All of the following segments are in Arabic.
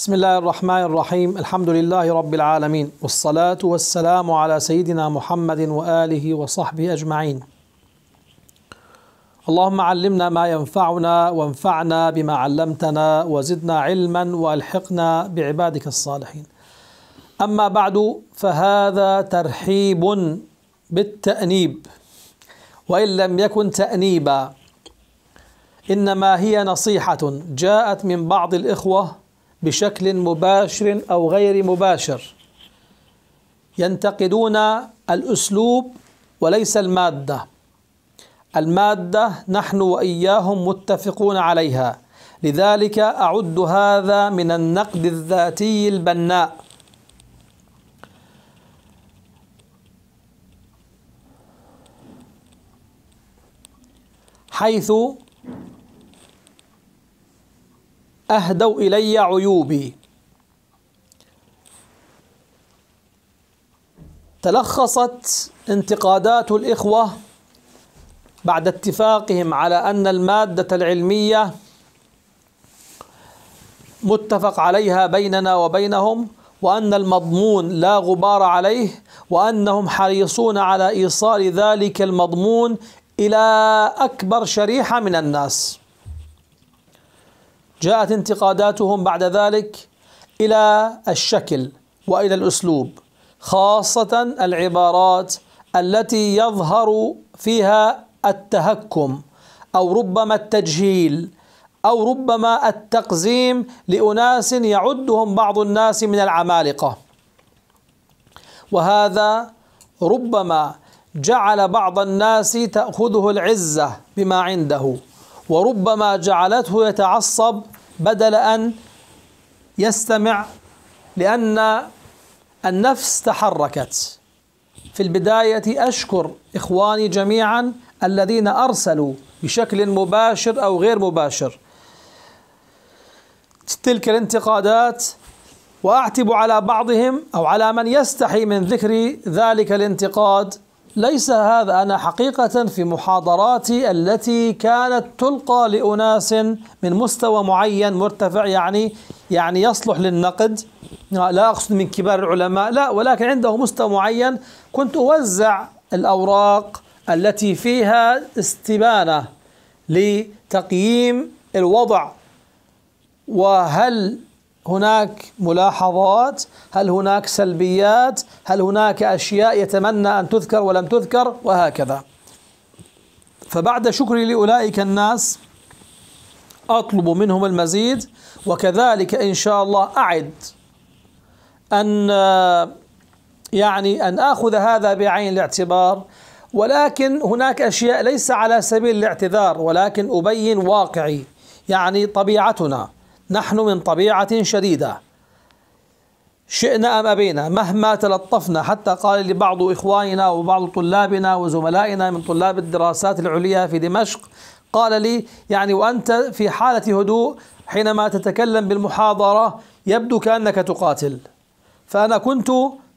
بسم الله الرحمن الرحيم الحمد لله رب العالمين والصلاة والسلام على سيدنا محمد وآله وصحبه أجمعين اللهم علمنا ما ينفعنا وانفعنا بما علمتنا وزدنا علما والحقنا بعبادك الصالحين أما بعد فهذا ترحيب بالتأنيب وإن لم يكن تأنيبا إنما هي نصيحة جاءت من بعض الإخوة بشكل مباشر أو غير مباشر ينتقدون الأسلوب وليس المادة المادة نحن وإياهم متفقون عليها لذلك أعد هذا من النقد الذاتي البناء حيث أهدوا إلي عيوبي تلخصت انتقادات الإخوة بعد اتفاقهم على أن المادة العلمية متفق عليها بيننا وبينهم وأن المضمون لا غبار عليه وأنهم حريصون على إيصال ذلك المضمون إلى أكبر شريحة من الناس جاءت انتقاداتهم بعد ذلك إلى الشكل وإلى الأسلوب خاصة العبارات التي يظهر فيها التهكم أو ربما التجهيل أو ربما التقزيم لأناس يعدهم بعض الناس من العمالقة وهذا ربما جعل بعض الناس تأخذه العزة بما عنده وربما جعلته يتعصب بدل أن يستمع لأن النفس تحركت في البداية أشكر إخواني جميعا الذين أرسلوا بشكل مباشر أو غير مباشر تلك الانتقادات وأعتب على بعضهم أو على من يستحي من ذكر ذلك الانتقاد ليس هذا أنا حقيقة في محاضراتي التي كانت تلقى لأناس من مستوى معين مرتفع يعني يعني يصلح للنقد لا أقصد من كبار العلماء لا ولكن عنده مستوى معين كنت أوزع الأوراق التي فيها استبانة لتقييم الوضع وهل هناك ملاحظات هل هناك سلبيات هل هناك أشياء يتمنى أن تذكر ولم تذكر وهكذا فبعد شكري لأولئك الناس أطلب منهم المزيد وكذلك إن شاء الله أعد أن يعني أن آخذ هذا بعين الاعتبار ولكن هناك أشياء ليس على سبيل الاعتذار ولكن أبين واقعي يعني طبيعتنا نحن من طبيعة شديدة شئنا أم أبينا مهما تلطفنا حتى قال لبعض إخواننا وبعض طلابنا وزملائنا من طلاب الدراسات العليا في دمشق قال لي يعني وأنت في حالة هدوء حينما تتكلم بالمحاضرة يبدو كأنك تقاتل فأنا كنت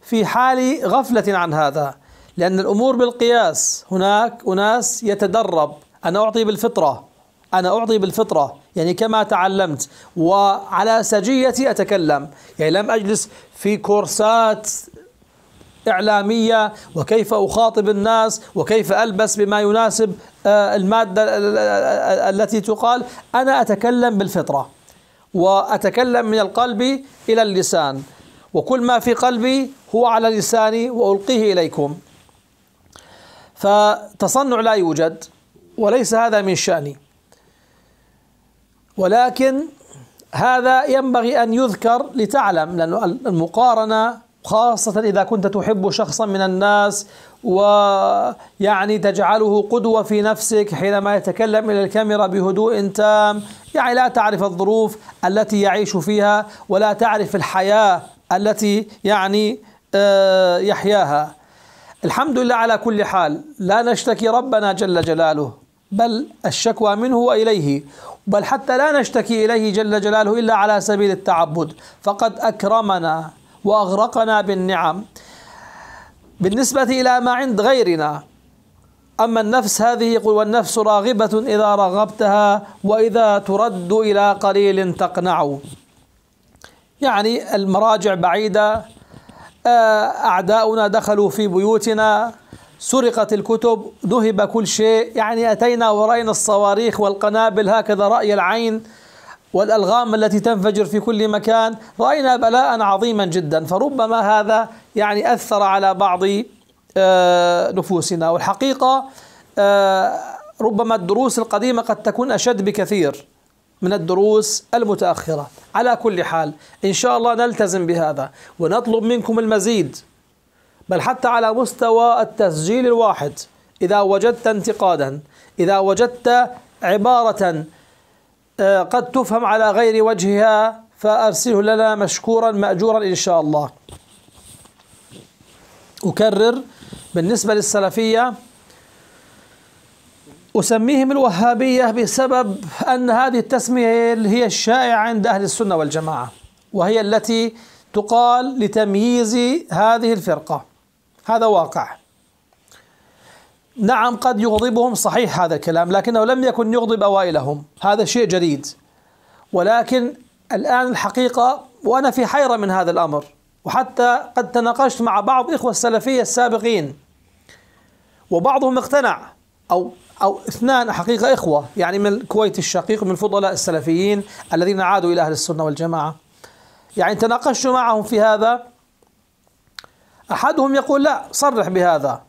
في حال غفلة عن هذا لأن الأمور بالقياس هناك أناس يتدرب أنا أعطي بالفطرة أنا أعطي بالفطرة يعني كما تعلمت وعلى سجيتي أتكلم يعني لم أجلس في كورسات إعلامية وكيف أخاطب الناس وكيف ألبس بما يناسب آه، المادة التي تقال أنا أتكلم بالفطرة وأتكلم من القلب إلى اللسان وكل ما في قلبي هو على لساني وألقيه إليكم فتصنع لا يوجد وليس هذا من شأني ولكن هذا ينبغي أن يذكر لتعلم لأن المقارنة خاصة إذا كنت تحب شخصا من الناس ويعني تجعله قدوة في نفسك حينما يتكلم إلى الكاميرا بهدوء تام يعني لا تعرف الظروف التي يعيش فيها ولا تعرف الحياة التي يعني آه، يحياها الحمد لله على كل حال لا نشتكي ربنا جل جلاله بل الشكوى منه وإليه بل حتى لا نشتكي إليه جل جلاله إلا على سبيل التعبد فقد أكرمنا وأغرقنا بالنعم بالنسبة إلى ما عند غيرنا أما النفس هذه يقول والنفس راغبة إذا رغبتها وإذا ترد إلى قليل تقنع يعني المراجع بعيدة آه، أعداؤنا دخلوا في بيوتنا سرقت الكتب ذهب كل شيء يعني أتينا ورأينا الصواريخ والقنابل هكذا رأي العين والألغام التي تنفجر في كل مكان رأينا بلاء عظيما جدا فربما هذا يعني أثر على بعض آه، نفوسنا والحقيقة آه، ربما الدروس القديمة قد تكون أشد بكثير من الدروس المتأخرة على كل حال إن شاء الله نلتزم بهذا ونطلب منكم المزيد بل حتى على مستوى التسجيل الواحد إذا وجدت انتقادا إذا وجدت عبارة آه، قد تفهم على غير وجهها فأرسله لنا مشكورا مأجورا إن شاء الله أكرر بالنسبة للسلفية أسميهم الوهابية بسبب أن هذه التسمية هي الشائعة عند أهل السنة والجماعة وهي التي تقال لتمييز هذه الفرقة هذا واقع نعم قد يغضبهم صحيح هذا الكلام لكنه لم يكن يغضب أوائلهم هذا شيء جديد ولكن الآن الحقيقة وأنا في حيرة من هذا الأمر وحتى قد تناقشت مع بعض إخوة السلفية السابقين وبعضهم اقتنع أو أو اثنان حقيقة إخوة يعني من الكويت الشقيق من فضلاء السلفيين الذين عادوا إلى أهل السنة والجماعة يعني تناقشت معهم في هذا أحدهم يقول لا صرح بهذا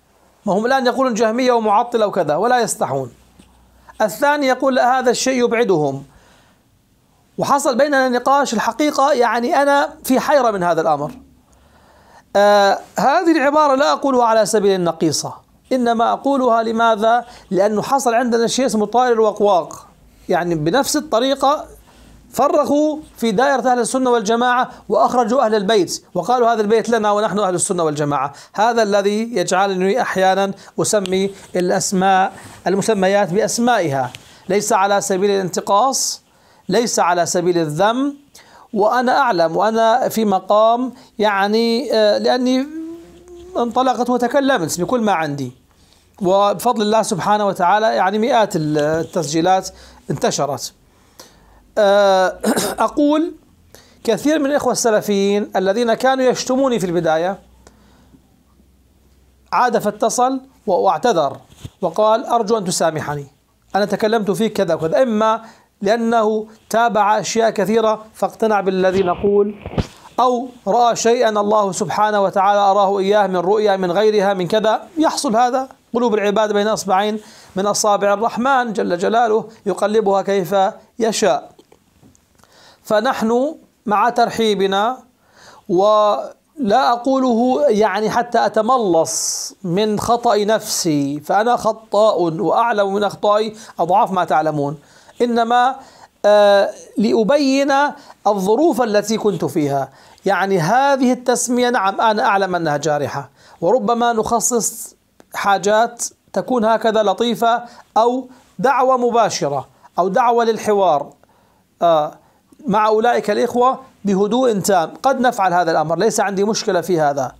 ما هم الآن يقولون جهمية ومعطلة وكذا ولا يستحون الثاني يقول لا هذا الشيء يبعدهم وحصل بيننا نقاش الحقيقة يعني أنا في حيرة من هذا الأمر آه هذه العبارة لا أقولها على سبيل النقيصة إنما أقولها لماذا؟ لأنه حصل عندنا شيء اسمه طائر الوقواق يعني بنفس الطريقة فرغوا في دائرة أهل السنة والجماعة وأخرجوا أهل البيت وقالوا هذا البيت لنا ونحن أهل السنة والجماعة هذا الذي يجعلني أحيانا أسمي الأسماء المسميات بأسمائها ليس على سبيل الانتقاص ليس على سبيل الذم وأنا أعلم وأنا في مقام يعني آه، لأني انطلقت وتكلمت بكل ما عندي وبفضل الله سبحانه وتعالى يعني مئات التسجيلات انتشرت آه، أقول كثير من الإخوة السلفيين الذين كانوا يشتموني في البداية عاد فاتصل واعتذر وقال أرجو أن تسامحني أنا تكلمت فيك كذا وكذا إما لأنه تابع أشياء كثيرة فاقتنع بالذي نقول أو رأى شيئا الله سبحانه وتعالى أراه إياه من رؤيا من غيرها من كذا يحصل هذا قلوب العباد بين أصبعين من أصابع الرحمن جل جلاله يقلبها كيف يشاء فنحن مع ترحيبنا ولا أقوله يعني حتى أتملص من خطأ نفسي فأنا خطاء وأعلم من أخطائي أضعاف ما تعلمون إنما آه لأبين الظروف التي كنت فيها يعني هذه التسمية نعم أنا أعلم أنها جارحة وربما نخصص حاجات تكون هكذا لطيفة أو دعوة مباشرة أو دعوة للحوار آه مع أولئك الإخوة بهدوء تام قد نفعل هذا الأمر ليس عندي مشكلة في هذا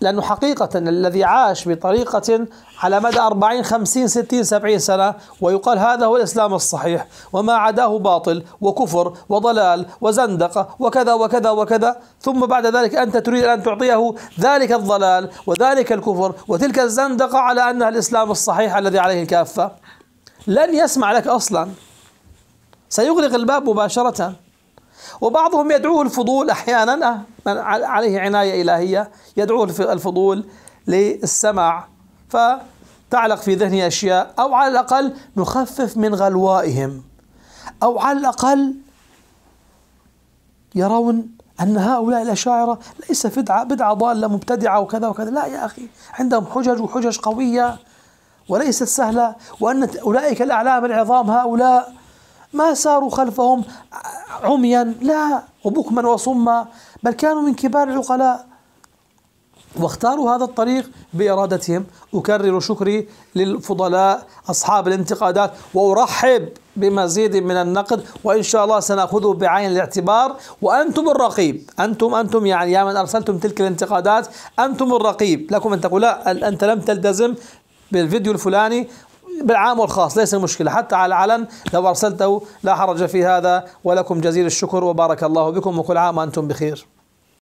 لأنه حقيقة الذي عاش بطريقة على مدى 40 50 60 70 سنة ويقال هذا هو الإسلام الصحيح وما عداه باطل وكفر وضلال وزندقة وكذا وكذا وكذا ثم بعد ذلك أنت تريد أن تعطيه ذلك الضلال وذلك الكفر وتلك الزندقة على أنها الإسلام الصحيح الذي عليه الكافة لن يسمع لك أصلاً سيغلق الباب مباشرة وبعضهم يدعوه الفضول أحيانا عليه عناية إلهية يدعوه الفضول للسماع فتعلق في ذهنه أشياء أو على الأقل نخفف من غلوائهم أو على الأقل يرون أن هؤلاء الأشاعرة ليس بدعة بدعة ضالة مبتدعة وكذا وكذا لا يا أخي عندهم حجج وحجج قوية وليست سهلة وأن أولئك الأعلام العظام هؤلاء ما ساروا خلفهم عميا لا وبكما وصما بل كانوا من كبار العقلاء واختاروا هذا الطريق بإرادتهم أكرر شكري للفضلاء أصحاب الانتقادات وأرحب بمزيد من النقد وإن شاء الله سنأخذه بعين الاعتبار وأنتم الرقيب أنتم أنتم يعني يا من أرسلتم تلك الانتقادات أنتم الرقيب لكم أن تقول لا أنت لم تلتزم بالفيديو الفلاني بالعام والخاص ليس المشكلة حتى على العلن لو أرسلته لا حرج في هذا ولكم جزيل الشكر وبارك الله بكم وكل عام وأنتم بخير